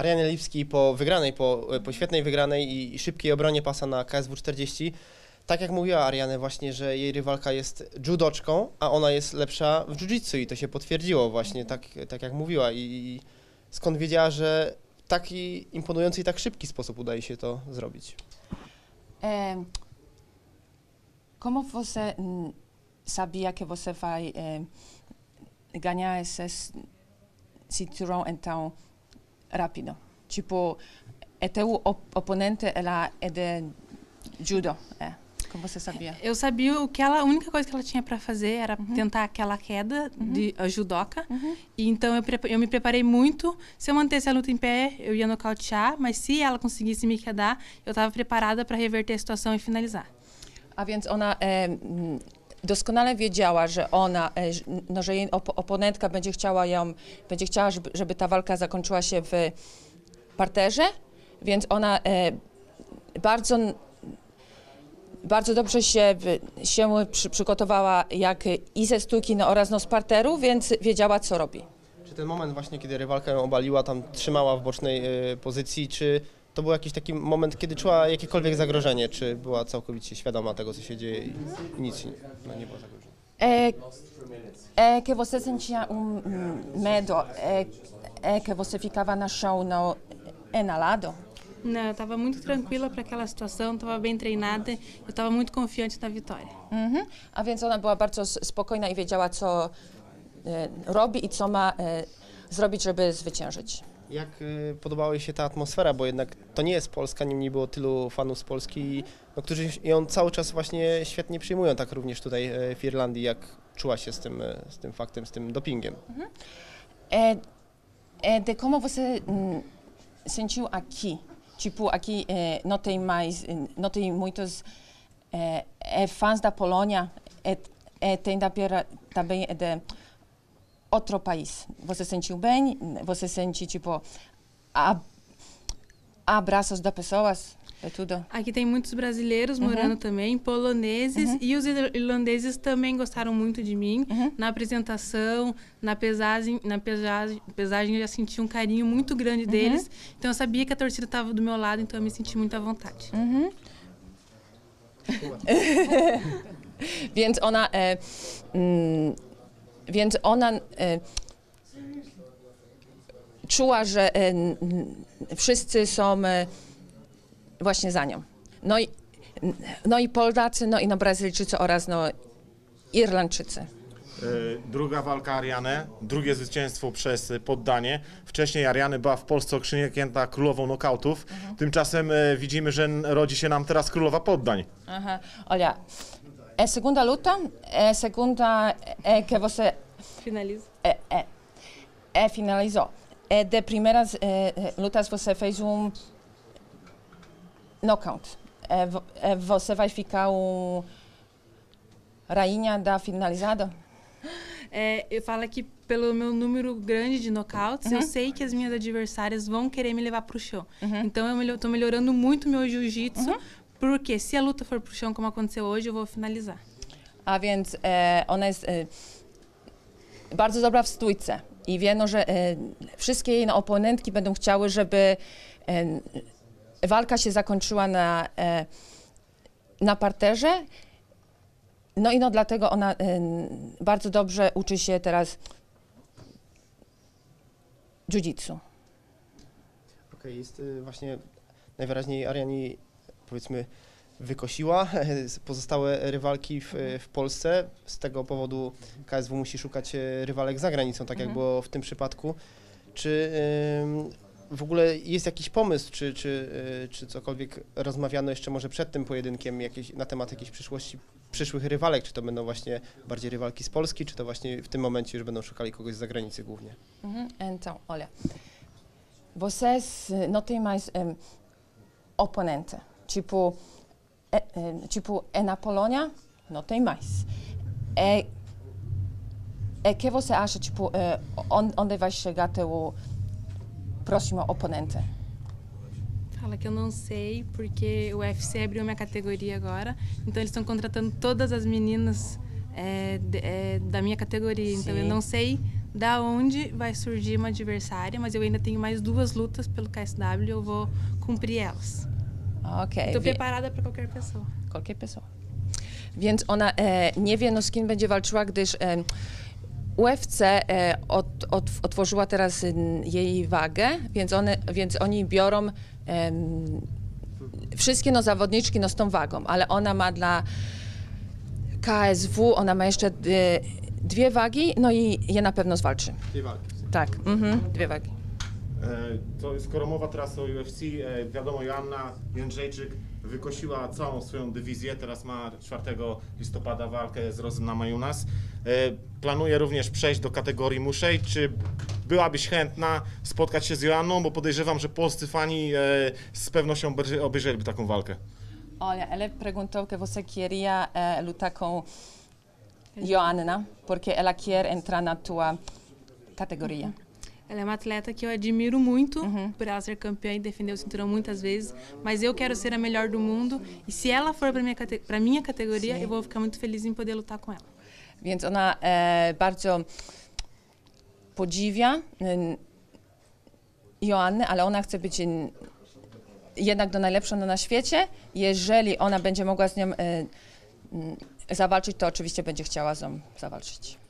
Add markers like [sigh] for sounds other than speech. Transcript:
Ariany Lipski po wygranej, po, e, po świetnej wygranej i, i szybkiej obronie pasa na KSW 40, tak jak mówiła Ariane właśnie, że jej rywalka jest judoczką, a ona jest lepsza w jiu-jitsu i to się potwierdziło właśnie, tak, tak jak mówiła i, i skąd wiedziała, że w taki imponujący i tak szybki sposób udaje się to zrobić. Eh, ¿Cómo você sabia que você vai ganhar esses cinturão, então rápido, Tipo, é teu op oponente ela é de judo, é. Como você sabia? Eu sabia o que ela, a única coisa que ela tinha para fazer era uhum. tentar aquela queda uhum. de a judoca. Uhum. E então eu, eu, me preparei muito. Se eu mantesse a luta em pé, eu ia nocautear, mas se ela conseguisse me quedar, eu estava preparada para reverter a situação e finalizar. A więc ona eh, doskonale wiedziała, że ona, e, no, że jej op oponentka będzie chciała ją, będzie chciała, żeby, żeby, ta walka zakończyła się w parterze, więc ona e, bardzo bardzo dobrze się, się przy, przygotowała jak i ze stuki no, oraz no, z parteru, więc wiedziała co robi. Czy ten moment właśnie, kiedy rywalka ją obaliła, tam trzymała w bocznej y, pozycji, czy to był jakiś taki moment, kiedy czuła jakiekolwiek zagrożenie, czy była całkowicie świadoma tego, co się dzieje i nic no, nie było zagrożenia? É, e, é e, que você sentia um medo, é, e, é que você ficava na chão no, enalado? Não, estava muito tranquila para aquela situação, estava bem treinada, eu estava muito confiante na vitória. Mhm. A więc ona była bardzo spokojna i wiedziała, co e, robi i co ma e, zrobić, żeby zwyciężyć. Jak y, podobała jej się ta atmosfera, bo jednak to nie jest Polska, niemniej było tylu fanów z Polski, no, którzy ją cały czas właśnie świetnie przyjmują, tak również tutaj e, w Irlandii, jak czuła się z tym, e, z tym faktem, z tym dopingiem. Uhum. É, e, é de como mm, sentiu aqui? Tipo, aqui é, não tem mais, não muitos fãs da Polônia, é, é, tem da, de outro país. Você sentiu bem? Você sente, tipo, abraços das pessoas? É tudo? Aqui tem muitos brasileiros uhum. morando também, poloneses uhum. e os irlandeses também gostaram muito de mim. Uhum. Na apresentação, na pesagem, na pesagem, pesagem eu já senti um carinho muito grande uhum. deles. Então eu sabia que a torcida estava do meu lado, então eu me senti muito à vontade. Uhum. [laughs] Więc ona e, mm, Więc ona y, czuła, że y, wszyscy są y, właśnie za nią. No i, no i Polacy, no i no Brazylijczycy oraz no Irlandczycy. Druga walka Ariane, drugie zwycięstwo przez poddanie. Wcześniej Ariany była w Polsce okrzyknięta królową nokautów. Mhm. Tymczasem widzimy, że rodzi się nam teraz królowa poddań. Aha, Ola. é segunda luta, é segunda é que você finaliza. É, é, é finalizou. É de primeiras é, é lutas você fez um knockout. É, é, você vai ficar o rainha da finalizada? É, eu falo que pelo meu número grande de nocautes, uhum. eu sei que as minhas adversárias vão querer me levar para o chão. Uhum. Então eu estou melhorando muito meu jiu-jitsu uhum. Porque se a luta for para chão, como aconteceu hoje, eu vou finalizar. A więc e, ona jest e, bardzo dobra w stójce i wie, no, że e, wszystkie jej oponentki będą chciały, żeby e, walka się zakończyła na, e, na parterze. No i no dlatego ona e, bardzo dobrze uczy się teraz jiu-jitsu. Okej, okay, jest właśnie najwyraźniej Ariani powiedzmy wykosiła [laughs] pozostałe rywalki w, w, Polsce. Z tego powodu KSW musi szukać e, rywalek za granicą, tak jak mhm. było w tym przypadku. Czy w ogóle jest jakiś pomysł, czy, czy, e, czy cokolwiek rozmawiano jeszcze może przed tym pojedynkiem jakieś, na temat jakiejś przyszłości, przyszłych rywalek? Czy to będą właśnie bardziej rywalki z Polski, czy to właśnie w tym momencie już będą szukali kogoś z zagranicy głównie? Mhm. Então, olha, vocês e não no mais um, oponente. Tipo, é, é, tipo, é na Polônia? Não tem mais. É, é que você acha, tipo, é, onde vai chegar teu próximo oponente? Fala que eu não sei, porque o UFC abriu minha categoria agora, então eles estão contratando todas as meninas é, de, é, da minha categoria. Sim. Então eu não sei da onde vai surgir uma adversária, mas eu ainda tenho mais duas lutas pelo KSW, eu vou cumprir elas. Okej. Okay. Estou preparada para qualquer pessoa. Qualquer pessoa. Więc ona e, nie wie, no z kim będzie walczyła, gdyż e, UFC e, otworzyła teraz jej wagę, więc, one, więc oni biorą wszystkie no, zawodniczki no, z tą wagą, ale ona ma dla KSW, ona ma jeszcze e, dwie wagi, no i je na pewno zwalczy. Dwie wagi. Tak, mhm, dwie wagi. E, to jest mowa teraz o UFC. E, wiadomo, Joanna Jędrzejczyk wykosiła całą swoją dywizję. Teraz ma 4 listopada walkę z Rozyna Majunas. E, Planuje również przejść do kategorii muszej. Czy byłabyś chętna spotkać się z Joanną? Bo podejrzewam, że polscy fani z pewnością obejrzeliby taką walkę. Ola, ale pytam, que você queria eh, lutar com Joanna, porque ela quer entrar na tua Ela é uma atleta que eu admiro muito uhum. por ela ser campeã e defender o cinturão muitas vezes, mas eu quero ser a melhor do mundo e se ela for para minha minha categoria, Sim. eu vou ficar muito feliz em poder lutar com ela. Więc ona e, bardzo podziwia Joannę, ale ona chce być jednak do najlepszą na świecie. Jeżeli ona będzie mogła z nią e, zawalczyć, to oczywiście będzie chciała z nią zawalczyć.